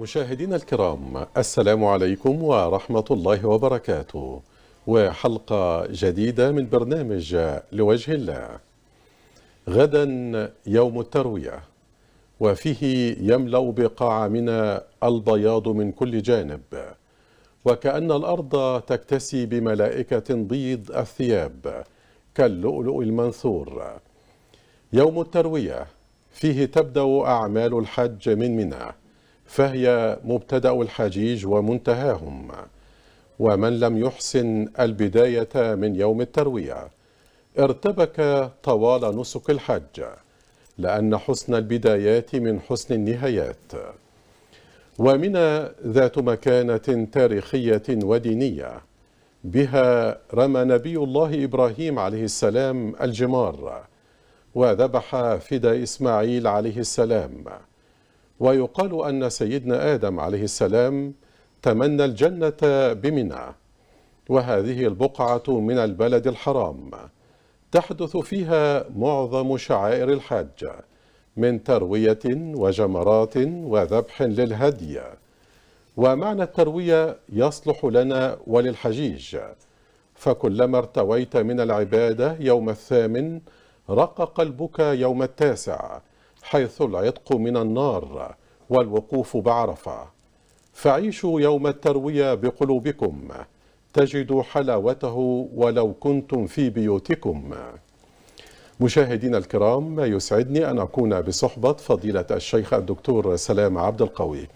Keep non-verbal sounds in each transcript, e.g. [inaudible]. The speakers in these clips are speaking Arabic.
مشاهدينا الكرام السلام عليكم ورحمة الله وبركاته وحلقة جديدة من برنامج لوجه الله غدا يوم التروية وفيه يملأ من البياض من كل جانب وكأن الأرض تكتسي بملائكة بيض الثياب كاللؤلؤ المنثور يوم التروية فيه تبدأ أعمال الحج من منى فهي مبتدا الحجيج ومنتهاهم ومن لم يحسن البدايه من يوم الترويه ارتبك طوال نسك الحج لأن حسن البدايات من حسن النهايات ومنى ذات مكانة تاريخية ودينية بها رمى نبي الله إبراهيم عليه السلام الجمار وذبح فدى إسماعيل عليه السلام ويقال أن سيدنا آدم عليه السلام تمنى الجنة بمنى وهذه البقعة من البلد الحرام تحدث فيها معظم شعائر الحاجة من تروية وجمرات وذبح للهدي ومعنى التروية يصلح لنا وللحجيج فكلما ارتويت من العبادة يوم الثامن رق قلبك يوم التاسع حيث العتق من النار والوقوف بعرفة فعيشوا يوم التروية بقلوبكم تجدوا حلاوته ولو كنتم في بيوتكم مشاهدينا الكرام يسعدني أن أكون بصحبة فضيلة الشيخ الدكتور سلام عبد القوي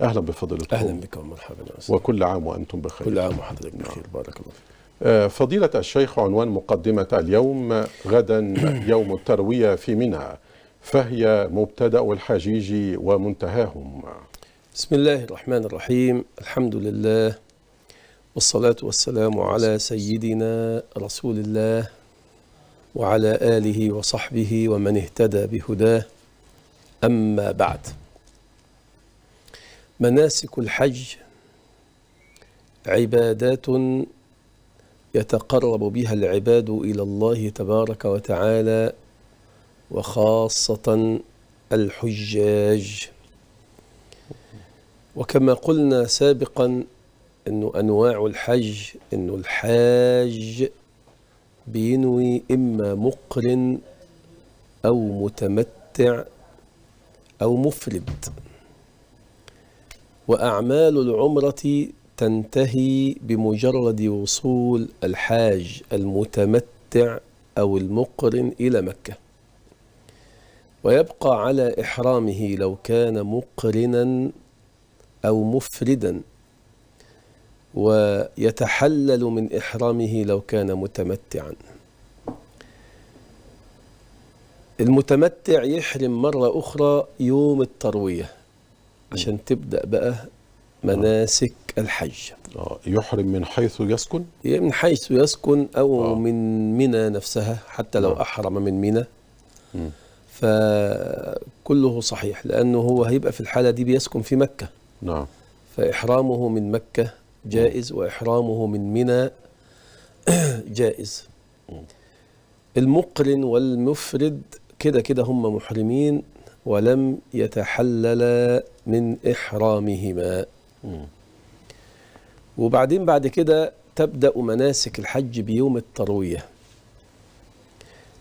أهلا بفضيلتكم أهلا بكم مرحبا وكل عام وأنتم بخير كل عام وحضرتك بخير نعم. بارك الله فيك آه، فضيلة الشيخ عنوان مقدمة اليوم غدا يوم التروية في منى فهي مبتدأ الحجيج ومنتهاهم بسم الله الرحمن الرحيم الحمد لله والصلاة والسلام على سيدنا رسول الله وعلى آله وصحبه ومن اهتدى بهداه أما بعد مناسك الحج عبادات يتقرب بها العباد إلى الله تبارك وتعالى وخاصة الحجاج وكما قلنا سابقا أن أنواع الحج أن الحاج بينوي إما مقرن أو متمتع أو مفرد وأعمال العمرة تنتهي بمجرد وصول الحاج المتمتع أو المقرن إلى مكة ويبقى على إحرامه لو كان مقرنا أو مفردا ويتحلل من إحرامه لو كان متمتعا المتمتع يحرم مرة أخرى يوم التروية عشان تبدأ بقى مناسك الحج آه، يحرم من حيث يسكن؟ إيه، من حيث يسكن أو آه. من منى نفسها حتى لو نعم. أحرم من منى فكله صحيح لأنه هو هيبقى في الحالة دي بيسكن في مكة نعم فإحرامه من مكة جائز وإحرامه من منى [clears throat] جائز المقرن والمفرد كده كده هم محرمين ولم يتحللا من إحرامهما وبعدين بعد كده تبدأ مناسك الحج بيوم التروية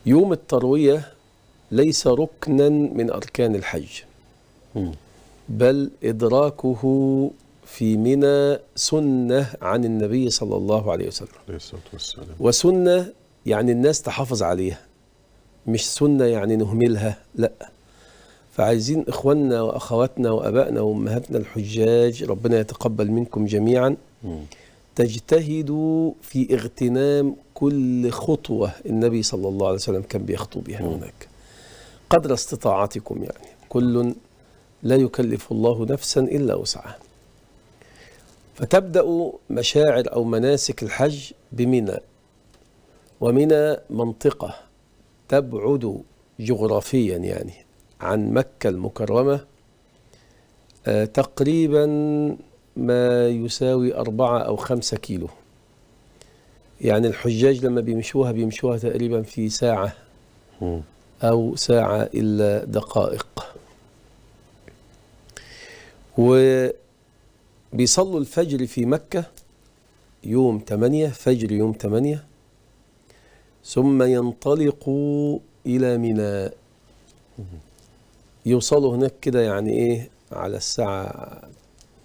يوم التروية ليس ركنا من أركان الحج بل إدراكه في منى سنة عن النبي صلى الله عليه وسلم وسنة يعني الناس تحافظ عليها مش سنة يعني نهملها لا فعايزين إخواننا وأخواتنا وأبائنا وأمهاتنا الحجاج ربنا يتقبل منكم جميعا تجتهدوا في اغتنام كل خطوة النبي صلى الله عليه وسلم كان بيخطو بها هناك قدر استطاعتكم يعني كل لا يكلف الله نفسا إلا وسعها فتبدأ مشاعر أو مناسك الحج بمنى ومنى منطقة تبعد جغرافيا يعني عن مكة المكرمة آه، تقريبا ما يساوي أربعة أو خمسة كيلو يعني الحجاج لما بيمشوها بيمشوها تقريبا في ساعة أو ساعة إلا دقائق وبيصلوا الفجر في مكة يوم 8 فجر يوم 8 ثم ينطلقوا إلى ميناء يوصلوا هناك كده يعني إيه على الساعة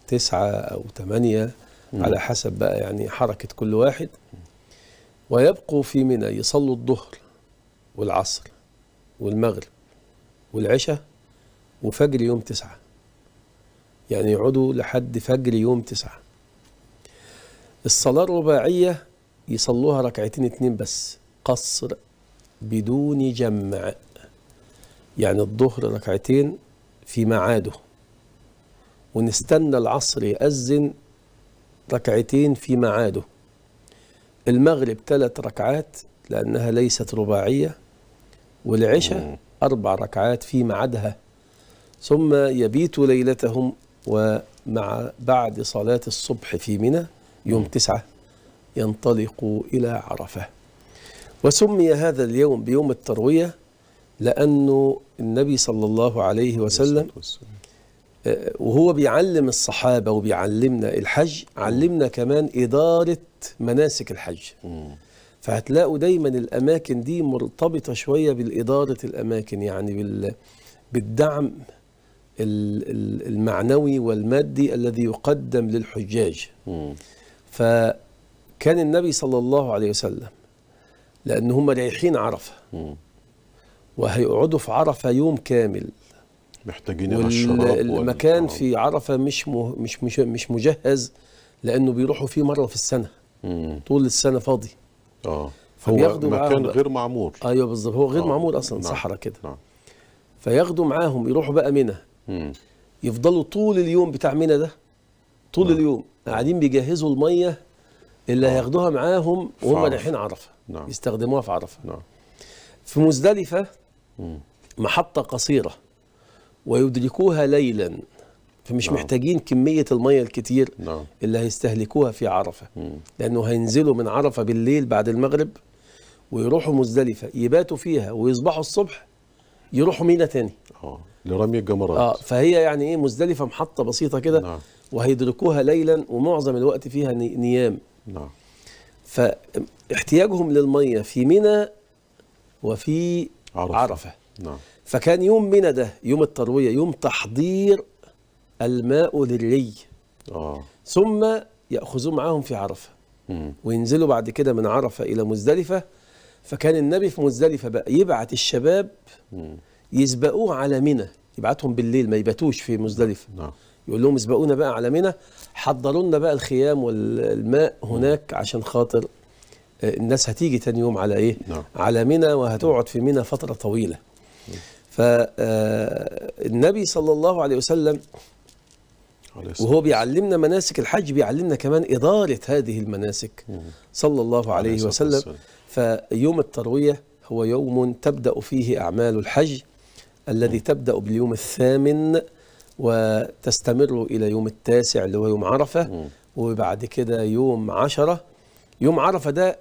9 أو 8 على حسب بقى يعني حركة كل واحد ويبقوا في منى يصلوا الظهر والعصر والمغرب والعشاء وفجر يوم تسعة يعني يقعدوا لحد فجر يوم تسعة الصلاة الرباعية يصلوها ركعتين اتنين بس قصر بدون جمع يعني الظهر ركعتين في ميعاده ونستنى العصر يأذن ركعتين في ميعاده المغرب ثلاث ركعات لأنها ليست رباعية والعشاء أربع ركعات في عدها ثم يبيت ليلتهم ومع بعد صلاة الصبح في منى يوم تسعة ينطلق إلى عرفة وسمي هذا اليوم بيوم التروية لأنه النبي صلى الله عليه وسلم آه، وهو بيعلم الصحابة وبيعلمنا الحج علمنا كمان إدارة مناسك الحج فهتلاقوا دايما الاماكن دي مرتبطه شويه بالاداره الاماكن يعني بال بالدعم المعنوي والمادي الذي يقدم للحجاج فكان النبي صلى الله عليه وسلم لأن هم رايحين عرفة وهيقعدوا في عرفة يوم كامل محتاجين الشراب المكان في عرفة مش, مش مش مجهز لأنه بيروحوا فيه مرة في السنة طول السنة فاضي اه فبياخدوا هو مكان غير معمور ايوه بالظبط هو غير آه. معمور اصلا نعم. صحراء كده نعم. فياخدوا معاهم يروحوا بقى منى يفضلوا طول اليوم بتاع منى ده طول نعم. اليوم آه. قاعدين بيجهزوا الميه اللي آه. هياخدوها معاهم وهم رايحين عرفه نعم. يستخدموها في عرفه نعم. في مزدلفه مم. محطه قصيره ويدركوها ليلا فمش نعم. محتاجين كمية المية الكتير نعم. اللي هيستهلكوها في عرفة مم. لأنه هينزلوا من عرفة بالليل بعد المغرب ويروحوا مزدلفة يباتوا فيها ويصبحوا الصبح يروحوا مينا تاني اه لرمي الجمرات اه فهي يعني ايه مزدلفة محطة بسيطة كده نعم. وهيدركوها ليلا ومعظم الوقت فيها نيام نعم فاحتياجهم للمية في منى وفي عرفة, عرفة. نعم فكان يوم منى ده يوم التروية يوم تحضير الماء للري آه. ثم يأخذوه معاهم في عرفة وينزلوا بعد كده من عرفة إلى مزدلفة فكان النبي في مزدلفة بقى يبعت الشباب يسبقوه على منى يبعتهم بالليل ما يباتوش في مزدلفة نعم. يقول لهم اسبقونا بقى على منى حضروا لنا بقى الخيام والماء هناك عشان خاطر آه، الناس هتيجي تاني يوم على ايه نعم. على منى وهتقعد في منى فتره طويله فالنبي آه، صلى الله عليه وسلم وهو بيعلمنا مناسك الحج بيعلمنا كمان إدارة هذه المناسك صلى الله عليه وسلم فيوم التروية هو يوم تبدأ فيه أعمال الحج الذي تبدأ باليوم الثامن وتستمر إلى يوم التاسع اللي هو يوم عرفة وبعد كده يوم عشرة يوم عرفة ده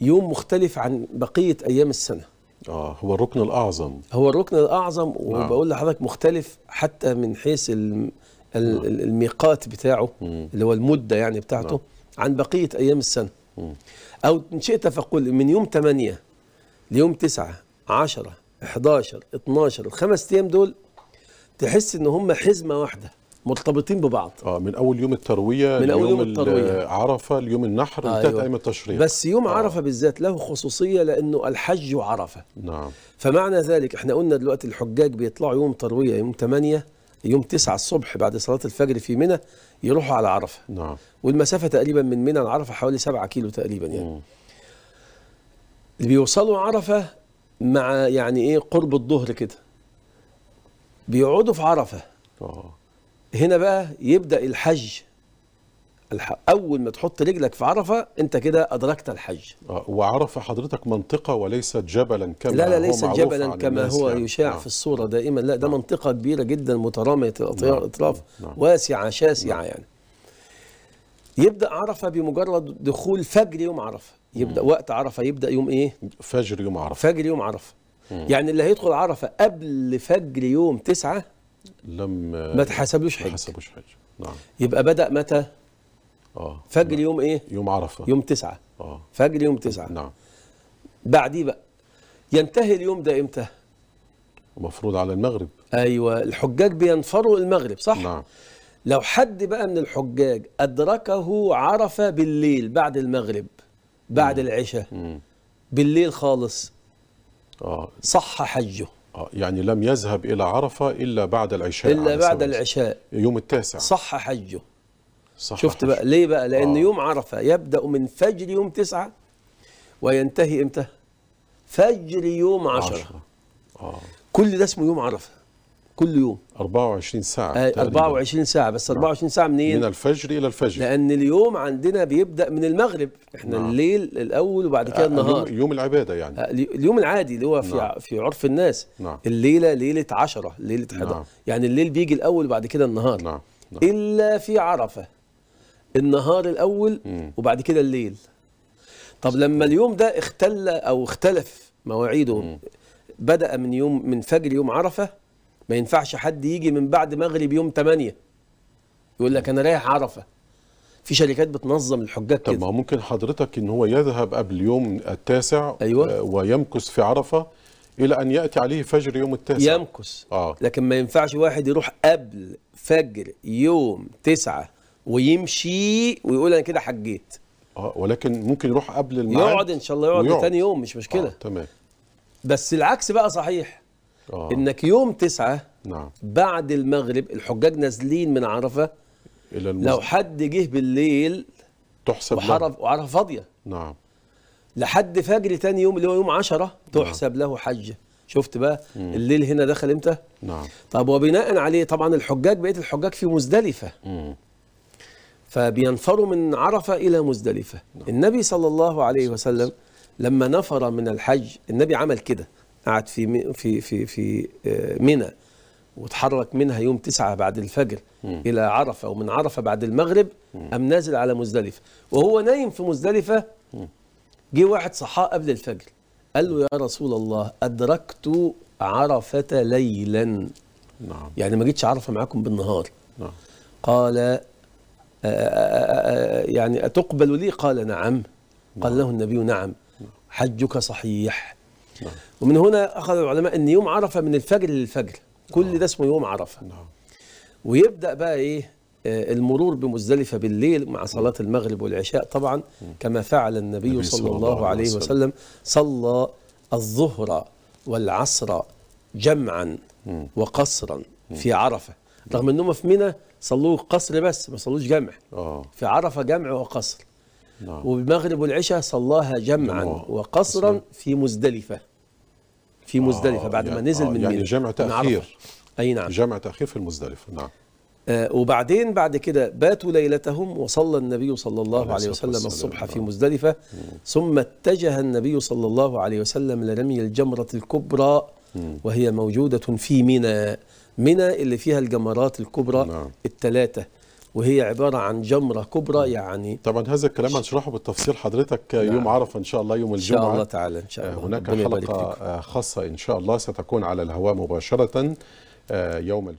يوم مختلف عن بقية أيام السنة آه هو الركن الأعظم هو الركن الأعظم نعم. وبقول لحضرتك مختلف حتى من حيث نعم. الميقات بتاعه اللي هو المده يعني بتاعته نعم. عن بقيه ايام السنه او ان شئت فقل من يوم 8 ليوم 9 10 11 12 الخمس ايام دول تحس ان هم حزمه واحده مرتبطين ببعض اه من اول يوم الترويه من اول يوم الترويه عرفه ليوم النحر انتهت آه، أيوه. ايام التشريق بس يوم آه. عرفه بالذات له خصوصيه لانه الحج عرفه نعم فمعنى ذلك احنا قلنا دلوقتي الحجاج بيطلعوا يوم ترويه يوم 8 يوم 9 الصبح بعد صلاة الفجر في منى يروحوا على عرفة نعم والمسافة تقريبا من منى لعرفة حوالي 7 كيلو تقريبا يعني اللي بيوصلوا عرفة مع يعني ايه قرب الظهر كده بيقعدوا في عرفة أوه. هنا بقى يبدأ الحج الح... اول ما تحط رجلك في عرفه انت كده ادركت الحج آه، وعرفه حضرتك منطقه وليست جبلا كما لا لا ليست جبلا كما هو يعني. يشاع نعم. في الصوره دائما لا ده نعم. منطقه كبيره جدا متراميه الاطراف نعم،, نعم،, نعم. واسعه شاسعه نعم. يعني يبدا عرفه بمجرد دخول فجر يوم عرفه يبدا مم. وقت عرفه يبدا يوم ايه فجر يوم عرفه فجر يوم عرفه مم. يعني اللي هيدخل عرفه قبل فجر يوم تسعة لم ما تحسبلوش حج ما تحسبوش حج نعم يبقى بدا متى فجر آه. فجر يوم ايه؟ يوم عرفه يوم تسعة اه فجر يوم تسعة نعم بعديه بقى ينتهي اليوم ده امتى؟ المفروض على المغرب ايوه الحجاج بينفروا المغرب صح؟ نعم لو حد بقى من الحجاج ادركه عرفه بالليل بعد المغرب بعد مم. العشاء مم. بالليل خالص اه صح حجه آه يعني لم يذهب إلى عرفة إلا بعد العشاء إلا بعد العشاء يوم التاسع صح حجه صح شفت بقى ليه بقى لان آه. يوم عرفه يبدا من فجر يوم تسعة وينتهي امتى فجر يوم عشرة, عشرة. آه. كل ده اسمه يوم عرفه كل يوم 24 ساعة آه 24 ساعة بس 24 نعم. ساعة منين؟ من الفجر إلى الفجر لأن اليوم عندنا بيبدأ من المغرب احنا نعم. الليل الأول وبعد كده آه النهار يوم العبادة يعني آه اليوم العادي اللي هو في نعم. في عرف الناس نعم. الليلة ليلة عشرة ليلة 11 نعم. يعني الليل بيجي الأول وبعد كده النهار نعم. نعم. إلا في عرفة النهار الاول وبعد كده الليل طب لما اليوم ده اختل او اختلف مواعيده بدا من يوم من فجر يوم عرفه ما ينفعش حد يجي من بعد مغرب يوم 8 يقول لك انا رايح عرفه في شركات بتنظم الحجاج كده طب ما ممكن حضرتك ان هو يذهب قبل يوم التاسع أيوة. آه، ويمكث في عرفه الى ان ياتي عليه فجر يوم التاسع يمكث آه. لكن ما ينفعش واحد يروح قبل فجر يوم تسعة ويمشي ويقول انا كده حجيت اه ولكن ممكن يروح قبل الميعاد يقعد ان شاء الله يقعد, ثاني يوم مش مشكله آه تمام بس العكس بقى صحيح آه. انك يوم تسعة نعم بعد المغرب الحجاج نازلين من عرفه الى المسجد. لو حد جه بالليل تحسب وعرف وعرفه فاضيه نعم لحد فجر تاني يوم اللي هو يوم 10 تحسب نعم. له حجه شفت بقى مم. الليل هنا دخل امتى نعم طب وبناء عليه طبعا الحجاج بقيه الحجاج في مزدلفه مم. فبينفروا من عرفة إلى مزدلفة نعم. النبي صلى الله عليه وسلم لما نفر من الحج النبي عمل كده قعد في في في في آه، منى وتحرك منها يوم تسعة بعد الفجر م. إلى عرفة ومن عرفة بعد المغرب م. أم نازل على مزدلفة وهو نايم في مزدلفة جه واحد صحاه قبل الفجر قال له يا رسول الله أدركت عرفة ليلا نعم. يعني ما جيتش عرفة معاكم بالنهار نعم. قال يعني أتقبل لي قال نعم قال له نعم. النبي نعم حجك صحيح نعم. ومن هنا أخذ العلماء أن يوم عرفة من الفجر للفجر كل نعم. ده اسمه يوم عرفة ويبدأ بقى إيه آه، المرور بمزدلفة بالليل مع صلاة المغرب والعشاء طبعا كما فعل النبي صلى الله عليه وسلم صلى الظهر والعصر جمعا وقصرا في عرفة رغم أنهم في منى صلوه قصر بس ما صلوش جمع اه في عرفه جمع وقصر نعم وبمغرب والعشاء صلاها جمعا وقصرا أصلاً. في مزدلفه في آه، مزدلفه بعد يعني ما نزل آه من يعني جمع تاخير اي نعم جمع تاخير في المزدلفه نعم آه وبعدين بعد كده باتوا ليلتهم وصلى النبي صلى الله عليه, وسلم الصبح في نعم. مزدلفه ثم اتجه النبي صلى الله عليه وسلم لرمي الجمره الكبرى وهي موجوده في منى منى اللي فيها الجمرات الكبرى نعم. الثلاثه وهي عبارة عن جمرة كبرى نعم. يعني طبعا هذا الكلام هنشرحه بالتفصيل حضرتك نعم. يوم عرفة إن شاء الله يوم الجمعة إن شاء الله تعالى إن شاء آه، الله هناك حلقة خاصة إن شاء الله ستكون على الهواء مباشرة آه، يوم الجمعة